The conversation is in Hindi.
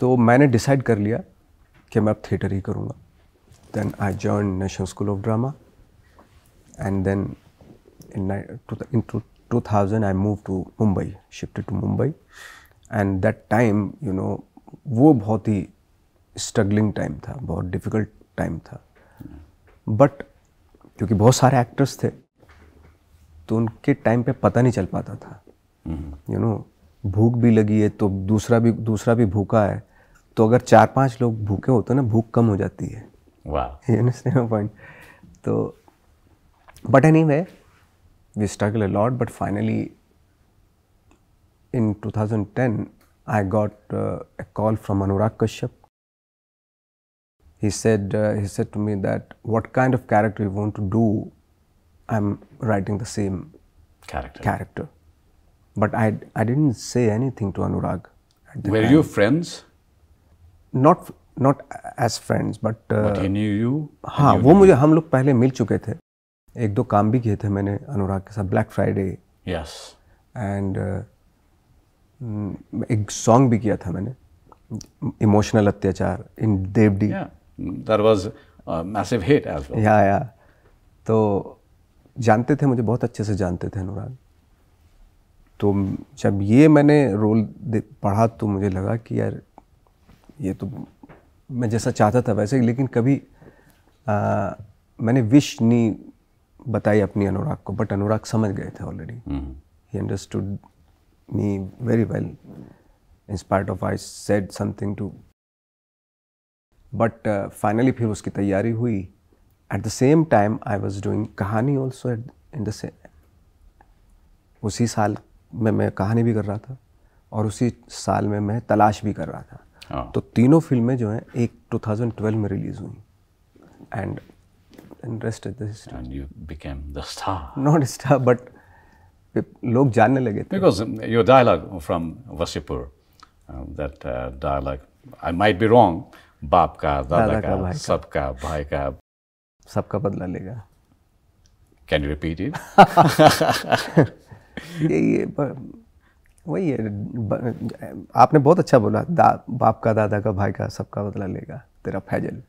तो मैंने डिसाइड कर लिया कि मैं अब थिएटर ही करूँगा then I join National School of Drama and then in two thousand I move to Mumbai shift to Mumbai and that time you know वो बहुत ही स्ट्रगलिंग टाइम था बहुत डिफ़िकल्ट टाइम था बट क्योंकि बहुत सारे एक्टर्स थे तो उनके टाइम पे पता नहीं चल पाता था यू हम्म। नो भूख भी लगी है तो दूसरा भी दूसरा भी भूखा है तो अगर चार पांच लोग भूखे हो तो ना भूख कम हो जाती है पॉइंट तो but anyway we struggle a lot but finally in 2010 I got a call from Anurag Kashyap he said he said to me that what kind of character you want to do I am writing the same character but I I didn't say anything to Anurag were you friends not not as friends but you हाँ वो मुझे हम लोग पहले मिल चुके थे एक दो काम भी किए थे मैंने अनुराग के साथ ब्लैक फ्राइडे यस एंड एक सॉन्ग भी किया था मैंने emotional Atyachar in Dev D there was massive hit yeah yeah तो जानते थे मुझे बहुत अच्छे से जानते थे अनुराग तो जब ये मैंने रोल पढ़ा तो मुझे लगा कि यार ये तो मैं जैसा चाहता था वैसे लेकिन कभी आ, मैंने विश नहीं बताई अपनी अनुराग को बट अनुराग समझ गए थे ऑलरेडी ही understood me very well in spite of I said something to but finally फिर उसकी तैयारी हुई at the same time I was doing Kahaani also at in the से उसी साल में मैं कहानी भी कर रहा था और उसी साल में मैं तलाश भी कर रहा था हाँ. तो तीनों फिल्में जो हैं एक 2012 में रिलीज हुई and interest is the you became the star not star but लोग जानने लगे थे because your dialogue from Wasseypur that dialogue I might be wrong बाप का दादा, दादा का, का सबका भाई का सबका बदला लेगा कैन यू रिपीट इट ये, ये वही है आपने बहुत अच्छा बोला दा, बाप का दादा का भाई का सबका बदला लेगा तेरा फैजल